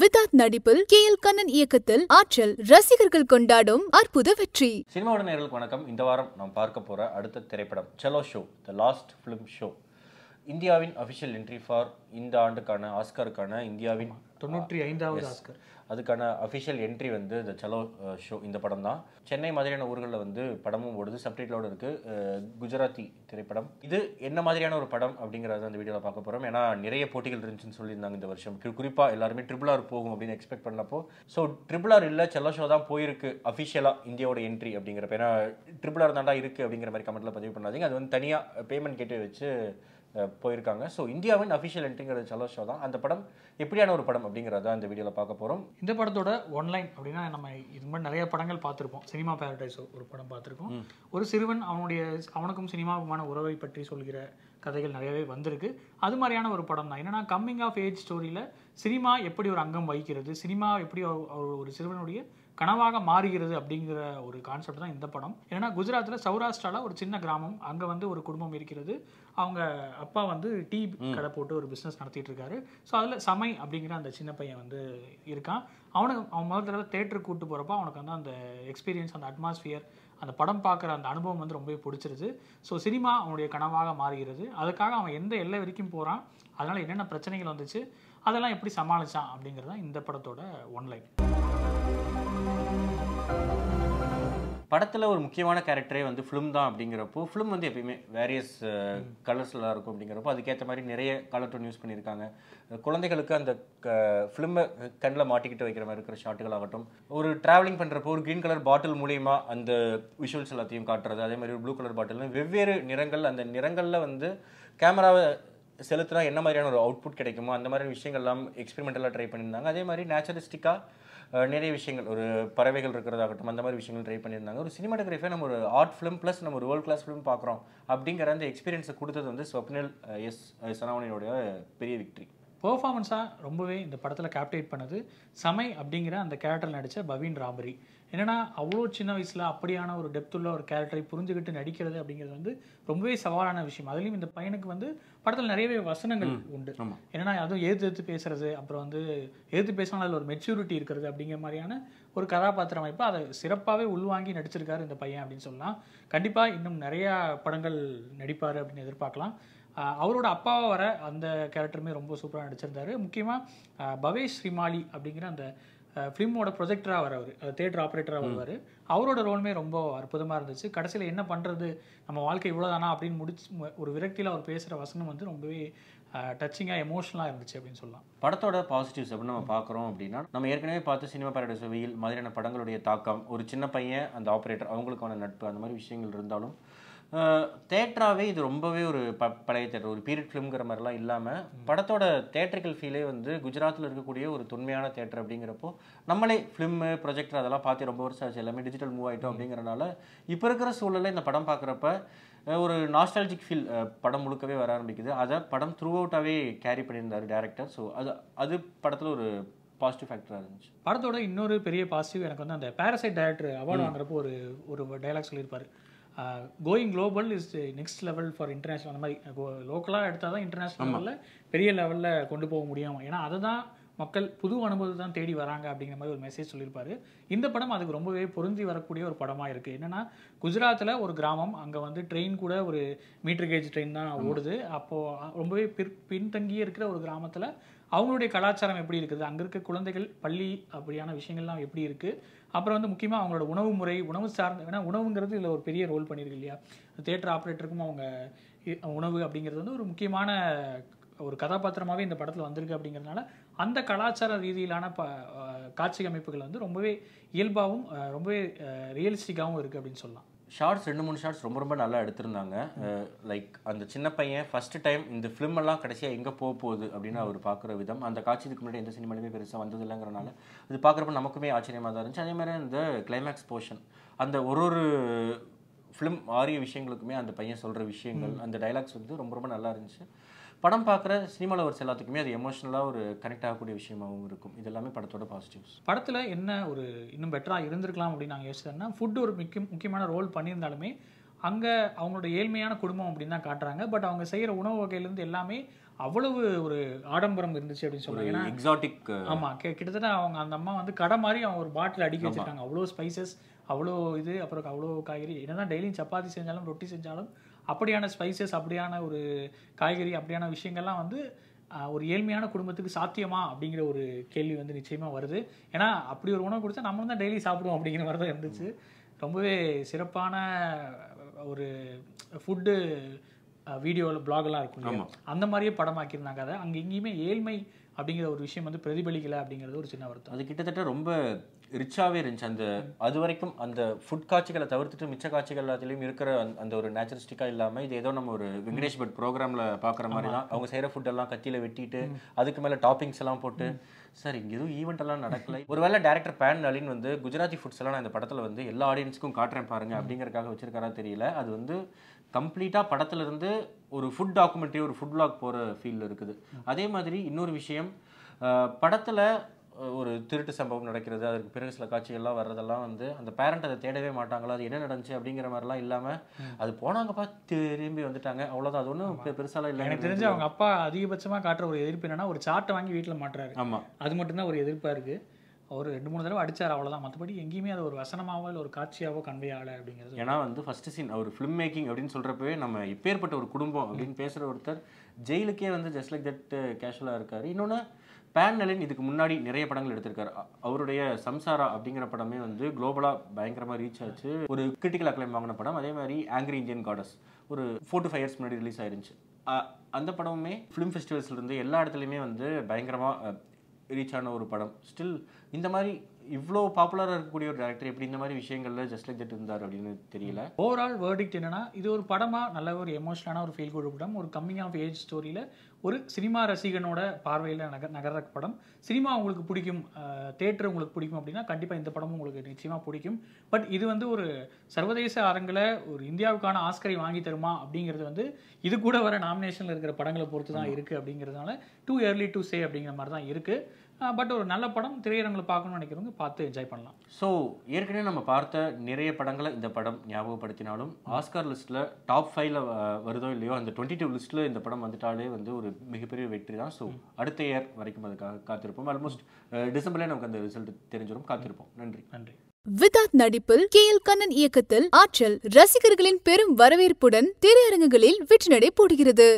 விதாத் நடிப்பில் K L Kannan இயக்கத்தில் ஆற்றல் ரசிகர்கள் கொண்டாடும் அற்புத வெற்றி சினிமாவோட நேரில் வணக்கம் இந்த வாரம் நாம் பார்க்க போற அடுத்த திரைப்படம் Chhello show the last film show இந்தியாவின் அஃபிஷியல் என்ட்ரி ஃபார் இந்த ஆண்டுக்கான ஆஸ்கருக்கான இந்தியாவின் தொண்ணூற்றி ஐந்தாவது ஆஸ்கர் அதுக்கான அஃபிஷியல் என்ட்ரி வந்து இந்த சலோ ஷோ இந்த படம் தான் சென்னை மாதிரியான ஊர்களில் வந்து படமும் ஓடுது சப்டைட்டிலோடு இருக்குது uh, குஜராத்தி திரைப்படம் இது என்ன மாதிரியான ஒரு படம் அப்படிங்கிறத அந்த வீடியோவில் பார்க்க போகிறோம் ஏன்னா நிறைய போட்டிகள் இருந்துச்சுன்னு சொல்லியிருந்தாங்க இந்த வருஷம் குறிப்பாக எல்லாருமே ட்ரிபிள் ஆர் போகும் அப்படின்னு எக்ஸ்பெக்ட் பண்ணப்போ ஸோ ட்ரிபிள் ஆர் இல்லை செல்லோ ஷோ தான் போயிருக்கு அஃபிஷியலாக இந்தியாவோட என்ட்ரி அப்படிங்கிறப்ப ஏன்னா ட்ரிபிள் ஆர் தாண்டா இருக்குது அப்படிங்கிற மாதிரி கமெண்ட்டில் பதிவு பண்ணாதீங்க அது வந்து தனியாக பேமெண்ட் கேட்டு வச்சு போயிருக்காங்க ஸோ இந்தியாவின் அஃபிஷியல் என்ட்ரிங்கிறது சலோ ஷோ தான் அந்த படம் எப்படியான ஒரு படம் அப்படிங்கிறத இந்த வீடியோவில் பார்க்க போகிறோம் இந்த படத்தோட ஒன்லைன் அப்படின்னா நம்ம இது மாதிரி நிறைய படங்கள் பார்த்துருப்போம் சினிமா பேரடைஸோ ஒரு படம் பார்த்துருக்கோம் ஒரு சிறுவன் அவனுடைய அவனுக்கும் சினிமாவுக்குமான உறவை பற்றி சொல்கிற கதைகள் நிறையவே வந்திருக்கு அது மாதிரியான ஒரு படம் தான் என்னென்னா கம்மிங் ஆஃப் ஏஜ் ஸ்டோரியில் சினிமா எப்படி ஒரு அங்கம் வகிக்கிறது சினிமா எப்படி ஒரு சிறுவனுடைய கனவாக மாறுகிறது அப்படிங்கிற ஒரு கான்செப்ட் தான் இந்த படம் ஏன்னா குஜராத்தில் சௌராஷ்டிராவில் ஒரு சின்ன கிராமம் அங்கே வந்து ஒரு குடும்பம் இருக்கிறது அவங்க அப்பா வந்து டீ கடை போட்டு ஒரு பிஸ்னஸ் நடத்திட்டு இருக்காரு ஸோ அதில் சமை அப்படிங்கிற அந்த சின்ன பையன் வந்து இருக்கான் அவனுக்கு அவன் முதல் தடவை தேட்டருக்கு கூப்பிட்டு போகிறப்ப அவனுக்கு வந்து அந்த எக்ஸ்பீரியன்ஸ் அந்த அட்மாஸ்ஃபியர் அந்த படம் பார்க்குற அந்த அனுபவம் வந்து ரொம்பவே பிடிச்சிருது ஸோ சினிமா அவனுடைய கனவாக மாறுகிறது அதுக்காக அவன் எந்த எல்லை வரைக்கும் போகிறான் அதனால் என்னென்ன பிரச்சனைகள் வந்துச்சு அதெல்லாம் எப்படி சமாளித்தான் அப்படிங்கிறது தான் இந்த படத்தோட ஒன்லைன் படத்தில் ஒரு முக்கியமான கேரக்டரே வந்து ஃபிலிம் தான் அப்படிங்கிறப்போ ஃபிலிம் வந்து எப்பயுமே வேரியஸ் கலர்ஸ்லாம் இருக்கும் அப்படிங்கிறப்போ அதுக்கேற்ற மாதிரி நிறைய கலர் டோன் யூஸ் பண்ணியிருக்காங்க குழந்தைகளுக்கு அந்த ஃபிலிமை கண்ணில் மாட்டிக்கிட்டு வைக்கிற மாதிரி இருக்கிற ஷாட்டுகள் ஆகட்டும் ஒரு ட்ராவலிங் பண்ணுறப்போ ஒரு க்ரீன் கலர் பாட்டில் மூலியமாக அந்த விஷுவல்ஸ் எல்லாத்தையும் காட்டுறது அதே மாதிரி ஒரு ப்ளூ கலர் பாட்டில் வெவ்வேறு நிறங்கள் அந்த நிறங்களில் வந்து கேமராவை செலுத்தினா என்ன மாதிரியான ஒரு அவுட்புட் கிடைக்குமோ அந்த மாதிரி விஷயங்கள்லாம் எக்ஸ்பெரிமெண்டலாக ட்ரை பண்ணியிருந்தாங்க அதே மாதிரி நேச்சுரலிஸ்டிக்காக நிறைய விஷயங்கள் ஒரு பறவைகள் இருக்கிறதாகட்டும் அந்த மாதிரி விஷயங்கள் ட்ரை பண்ணியிருந்தாங்க ஒரு சினிமாட்டோகிராஃபியாக நம்ம ஒரு ஆர்ட் ஃபிலிம் ப்ளஸ் நம்ம ஒரு வேர்ல்ட் கிளாஸ் ஃபிலிம் பார்க்குறோம் அப்படிங்கிற அந்த எக்ஸ்பீரியன்ஸை கொடுத்தது வந்து ஸ்வப்னில் எஸ் சனாவணியோடைய பெரிய விக்ட்ரி பர்ஃபார்மன்ஸாக ரொம்பவே இந்த படத்தில் கேப்டேட் பண்ணது சமை அப்படிங்கிற அந்த கேரக்டர் நடித்த பவீன் ராபரி என்னென்னா அவ்வளோ சின்ன வயசில் அப்படியான ஒரு டெப்த்துள்ள ஒரு கேரக்டரை புரிஞ்சுக்கிட்டு நடிக்கிறது அப்படிங்கிறது வந்து ரொம்பவே சவாலான விஷயம் அதுலேயும் இந்த பையனுக்கு வந்து படத்தில் நிறையவே வசனங்கள் உண்டு என்னென்னா அதுவும் எதிர்த்து எடுத்து பேசுறது அப்புறம் வந்து எதிர்த்து பேசினாலும் அதில் ஒரு மெச்சூரிட்டி இருக்கிறது அப்படிங்கிற மாதிரியான ஒரு கதாபாத்திரம் அமைப்பு அதை சிறப்பாகவே உள்வாங்கி நடிச்சிருக்காரு இந்த பையன் அப்படின்னு சொல்லலாம் கண்டிப்பாக இன்னும் நிறையா படங்கள் நடிப்பார் அப்படின்னு எதிர்பார்க்கலாம் அவரோட அப்பாவை வர அந்த கேரக்டருமே ரொம்ப சூப்பராக நடிச்சிருந்தாரு முக்கியமாக பவேஷ் ஸ்ரீமாலி அப்படிங்கிற அந்த ஃபிலிமோட ப்ரொஜெக்டராக வர அவர் தேட்டர் ஆப்ரேட்டராக வருவார் அவரோட ரோலுமே ரொம்ப அற்புதமாக இருந்துச்சு கடைசியில் என்ன பண்ணுறது நம்ம வாழ்க்கை இவ்வளோதானா அப்படின்னு முடிச்சு ஒரு விரக்தியில் அவர் பேசுகிற வசனம் வந்து ரொம்பவே டச்சிங்காக எமோஷனலாக இருந்துச்சு அப்படின்னு சொல்லலாம் படத்தோட பாசிட்டிவ்ஸ் அப்படின்னு நம்ம பார்க்குறோம் அப்படின்னா நம்ம ஏற்கனவே பார்த்து சினிமா பாரடைஸ் வெயில் மாதிரியான படங்களுடைய தாக்கம் ஒரு சின்ன பையன் அந்த ஆப்ரேட்டர் அவங்களுக்கான நட்பு அந்த மாதிரி விஷயங்கள் இருந்தாலும் தேட்டராகவே இது ரொம்பவே ஒரு ப பழைய தேட்டர் ஒரு பீரியட் ஃபிலிம்ங்கிற மாதிரிலாம் இல்லாமல் படத்தோட தேட்டரிக்கல் ஃபீலே வந்து குஜராத்தில் இருக்கக்கூடிய ஒரு தொன்மையான தேட்டர் அப்படிங்கிறப்போ நம்மளே ஃபிலிம்மு ப்ரொஜெக்டர் அதெல்லாம் பார்த்து ரொம்ப வருஷம் ஆச்சு எல்லாமே டிஜிட்டல் மூவ் ஆகிட்டோம் அப்படிங்கிறனால இப்போ இருக்கிற சூழலில் இந்த படம் பார்க்குறப்ப ஒரு நாஸ்டாலஜிக் ஃபீல் படம் முழுக்கவே வர ஆரம்பிக்குது அதை படம் த்ரூ அவுட்டாகவே கேரி பண்ணியிருந்தார் டேரக்டர் ஸோ அது அது படத்தில் ஒரு பாசிட்டிவ் ஃபேக்டராக இருந்துச்சு படத்தோட இன்னொரு பெரிய பாசிட்டிவ் எனக்கு வந்து அந்த பேரசைட் டேரக்டர் அவார்டு வாங்குறப்போ ஒரு ஒரு டைலாக் சொல்லியிருப்பார் going global is next level for international அந்த மாதிரி லோக்கலாக எடுத்தால் தான் இன்டர்நேஷ்னல் லெவலில் பெரிய லெவலில் கொண்டு போக முடியும் ஏன்னா அதை தான் மக்கள் புது அனுபவத்தை தான் தேடி வராங்க அப்படிங்கிற மாதிரி ஒரு மெசேஜ் சொல்லியிருப்பாரு இந்த படம் அதுக்கு ரொம்பவே பொருந்தி வரக்கூடிய ஒரு படமாக இருக்குது என்னென்னா குஜராத்தில் ஒரு கிராமம் அங்கே வந்து ட்ரெயின் கூட ஒரு மீட்டர் கேஜ் ட்ரெயின் தான் ஓடுது அப்போது ரொம்பவே பிற் பின்தங்கியே இருக்கிற ஒரு கிராமத்தில் அவங்களுடைய கலாச்சாரம் எப்படி இருக்குது அங்கே இருக்க குழந்தைகள் பள்ளி அப்படியான விஷயங்கள்லாம் எப்படி இருக்குது அப்புறம் வந்து முக்கியமாக அவங்களோட உணவு முறை உணவு சார்ந்த ஏன்னா உணவுங்கிறது இதில் ஒரு பெரிய ரோல் பண்ணியிருக்கு இல்லையா தேட்டர் ஆப்ரேட்டருக்கும் அவங்க உணவு அப்படிங்கிறது வந்து ஒரு முக்கியமான ஒரு கதாபாத்திரமாகவே இந்த படத்தில் வந்திருக்கு அப்படிங்கிறதுனால அந்த கலாச்சார ரீதியிலான ப காட்சி அமைப்புகள் வந்து ரொம்பவே இயல்பாகவும் ரொம்பவே ரியலிஸ்டிக்காகவும் இருக்குது அப்படின்னு சொல்லலாம் ஷார்ட்ஸ் ரெண்டு மூணு ஷார்ட்ஸ் ரொம்ப ரொம்ப நல்லா எடுத்திருந்தாங்க லைக் அந்த சின்ன பையன் ஃபஸ்ட்டு டைம் இந்த ஃபிலிம் எல்லாம் கடைசியாக எங்கே போக போகுது அப்படின்னு அவர் பார்க்குற விதம் அந்த காட்சிக்கு முன்னாடி எந்த சினிமாலுமே பெருசாக வந்தது இல்லைங்கிறனால இது பார்க்குறப்ப நமக்குமே ஆச்சரியமாக தான் இருந்துச்சு அதே மாதிரி இந்த கிளைமேக்ஸ் போர்ஷன் அந்த ஒரு ஒரு ஃபிலிம் ஆரிய விஷயங்களுக்குமே அந்த பையன் சொல்கிற விஷயங்கள் அந்த டைலாக்ஸ் வந்து ரொம்ப ரொம்ப நல்லா இருந்துச்சு படம் பார்க்குற சினிமா லவர்ஸ் எல்லாத்துக்குமே அது எமோஷனலாக ஒரு கனெக்ட் ஆகக்கூடிய விஷயமாகவும் இருக்கும் இது எல்லாமே படத்தோட பாசிட்டிவ்ஸ் படத்தில் என்ன ஒரு இன்னும் பெட்டராக இருந்திருக்கலாம் அப்படின்னு நாங்கள் யோசிச்சோம்னா ஃபுட் ஒரு முக்கிய முக்கியமான ரோல் பண்ணியிருந்தாலுமே அங்கே அவங்களோட ஏழ்மையான குடும்பம் அப்படின்னு தான் காட்டுறாங்க பட் அவங்க செய்கிற உணவு வகையிலேருந்து எல்லாமே அவ்வளவு ஒரு ஆடம்பரம் இருந்துச்சு அப்படின்னு சொல்லுவாங்க எக்ஸாட்டிக் ஆமாம் கிட்டத்தட்ட அவங்க அந்த அம்மா வந்து கடை மாதிரி அவங்க ஒரு பாட்டில் அடிக்க வச்சிருக்காங்க அவ்வளோ ஸ்பைசஸ் அவ்வளோ இது அப்புறம் அவ்வளோ காய்கறி என்னதான் டெய்லியும் சப்பாத்தி செஞ்சாலும் ரொட்டி செஞ்சாலும் அப்படியான ஸ்பைசஸ் அப்படியான ஒரு காய்கறி அப்படியான விஷயங்கள்லாம் வந்து ஒரு ஏழ்மையான குடும்பத்துக்கு சாத்தியமா அப்படிங்கிற ஒரு கேள்வி வந்து நிச்சயமாக வருது ஏன்னா அப்படி ஒரு உணவு கொடுத்தா நம்மளும் தான் டெய்லி சாப்பிடுவோம் அப்படிங்கிற மாதிரி தான் இருந்துச்சு ரொம்பவே சிறப்பான ஒரு ஃபுட்டு வீடியோவில் பிளாக்லாம் இருக்கும் அந்த மாதிரியே படமாக்கியிருந்தாங்க அதை அங்கே எங்கேயுமே ஏழ்மை அப்படிங்கிற ஒரு விஷயம் வந்து பிரதிபலிக்கலை அப்படிங்கிறது ஒரு சின்ன வருத்தம் அது கிட்டத்தட்ட ரொம்ப ரிச்சாகவே இருந்துச்சு அந்த அது வரைக்கும் அந்த ஃபுட் காட்சிகளை தவிர்த்துட்டு மிச்ச காட்சிகள் எல்லாத்துலேயும் இருக்கிற அந்த ஒரு நேச்சுரலிஸ்டிக்காக இல்லாமல் இது ஏதோ நம்ம ஒரு வெங்கடேஷ் பட் ப்ரோக்ராமில் பார்க்குற மாதிரி தான் அவங்க செய்கிற ஃபுட்டெல்லாம் கத்தியில் வெட்டிட்டு அதுக்கு மேலே டாப்பிங்ஸ் எல்லாம் போட்டு சார் இங்கே எதுவும் ஈவெண்ட் எல்லாம் நடக்கல ஒருவேளை டேரக்டர் பேன் நலின் வந்து குஜராத்தி ஃபுட்ஸ் எல்லாம் நான் இந்த படத்தில் வந்து எல்லா ஆடியன்ஸுக்கும் காட்டுறேன் பாருங்க அப்படிங்கிறக்காக வச்சிருக்காரா தெரியல அது வந்து கம்ப்ளீட்டாக படத்துலேருந்து ஒரு ஃபுட் டாக்குமெண்ட்ரி ஒரு ஃபுட் பிளாக் போகிற ஃபீல்டில் இருக்குது அதே மாதிரி இன்னொரு விஷயம் படத்தில் ஒரு திருட்டு சம்பவம் நடக்கிறது அதற்கு பிறகு சில காட்சிகள்லாம் வர்றதெல்லாம் வந்து அந்த பேரண்ட் அதை தேடவே மாட்டாங்களா அது என்ன நடந்துச்சு அப்படிங்கிற மாதிரிலாம் இல்லாமல் அது போனாங்கப்பா திரும்பி வந்துட்டாங்க அவ்வளோதான் அது ஒன்றும் பெருசாலாம் இல்லை எனக்கு தெரிஞ்சு அவங்க அப்பா அதிகபட்சமாக காட்டுற ஒரு எதிர்ப்பு என்னன்னா ஒரு சாட்டை வாங்கி வீட்டில் மாட்டுறாரு ஆமாம் அது மட்டும்தான் ஒரு எதிர்ப்பாக இருக்குது அவர் ரெண்டு மூணு தடவை அடித்தார் அவ்வளோதான் மற்றபடி எங்கேயுமே அது ஒரு வசனமாவோ இல்லை ஒரு காட்சியாவோ கன்வே ஆகலை அப்படிங்கிறது ஏன்னா வந்து ஃபஸ்ட்டு சீன் அவர் ஃபிலிம் மேக்கிங் அப்படின்னு சொல்கிறப்பவே நம்ம இப்பேற்பட்ட ஒரு குடும்பம் அப்படின்னு பேசுகிற ஒருத்தர் ஜெயிலுக்கே வந்து ஜஸ்ட் லைக் தட் கேஷுவலாக இருக்கார் இன்னொன்று பேன் நலின் இதுக்கு முன்னாடி நிறைய படங்கள் எடுத்திருக்காரு அவருடைய சம்சாரா அப்படிங்கிற படமே வந்து குளோபலாக பயங்கரமாக ரீச் ஆச்சு ஒரு கிரிட்டிக்கல் அக்ளைம் வாங்கின படம் அதே மாதிரி ஆங்கிரி இந்தியன் காடஸ் ஒரு ஃபோர் டு ஃபைவ் இயர்ஸ் முன்னாடி ரிலீஸ் ஆயிருந்துச்சு அந்த படமுமே ஃபிலிம் ஃபெஸ்டிவல்ஸ்லேருந்து எல்லா இடத்துலையுமே வந்து பயங்கரமாக ரீச் ஆன ஒரு படம் ஸ்டில் இந்த மாதிரி இவ்வளோ பாப்புலராக இருக்கக்கூடிய ஒரு டேரக்டர் எப்படி இந்த மாதிரி விஷயங்கள்ல ஜஸ்ட் லைக் தட் இருந்தார் அப்படின்னு தெரியல ஓவரால் வேர்டிக்ட் என்னன்னா இது ஒரு படமாக நல்ல ஒரு எமோஷனலான ஒரு ஃபீல் கொடுக்க படம் ஒரு கம்மிங் ஆஃப் ஏஜ் ஸ்டோரியில் ஒரு சினிமா ரசிகனோட பார்வையில் நகர் நகர படம் சினிமா உங்களுக்கு பிடிக்கும் தேட்டர் உங்களுக்கு பிடிக்கும் அப்படின்னா கண்டிப்பாக இந்த படமும் உங்களுக்கு நிச்சயமாக பிடிக்கும் பட் இது வந்து ஒரு சர்வதேச அரங்கில் ஒரு இந்தியாவுக்கான ஆஸ்கரை வாங்கி தருமா அப்படிங்கிறது வந்து இது கூட வர நாமினேஷனில் இருக்கிற படங்களை பொறுத்து தான் இருக்குது அப்படிங்கிறதுனால டூ இயர்லி டூ சே அப்படிங்கிற மாதிரி தான் இருக்குது பட் ஒரு நல்ல படம் திரையரங்கில் பார்க்கணும்னு நினைக்கிறவங்க பார்த்து என்ஜாய் பண்ணலாம் ஸோ ஏற்கனவே நம்ம பார்த்த நிறைய படங்களை இந்த படம் ஞாபகப்படுத்தினாலும் ஆஸ்கார் லிஸ்ட்டில் டாப் ஃபைவ்ல வருதோ இல்லையோ அந்த டுவெண்ட்டி டூ லிஸ்ட்டில் இந்த படம் வந்துட்டாலே வந்து ஒரு மிகப்பெரிய வெற்றி தான் ஸோ அடுத்த இயர் வரைக்கும் அதுக்காக காத்திருப்போம் ஆல்மோஸ்ட் டிசம்பர்லேயே நமக்கு அந்த ரிசல்ட் தெரிஞ்சிடும் காத்திருப்போம் நன்றி நன்றி விதாத் நடிப்பில் கே எல் கண்ணன் இயக்கத்தில் ஆற்றல் ரசிகர்களின் பெரும் வரவேற்புடன் திரையரங்குகளில் வெற்றி நடை போடுகிறது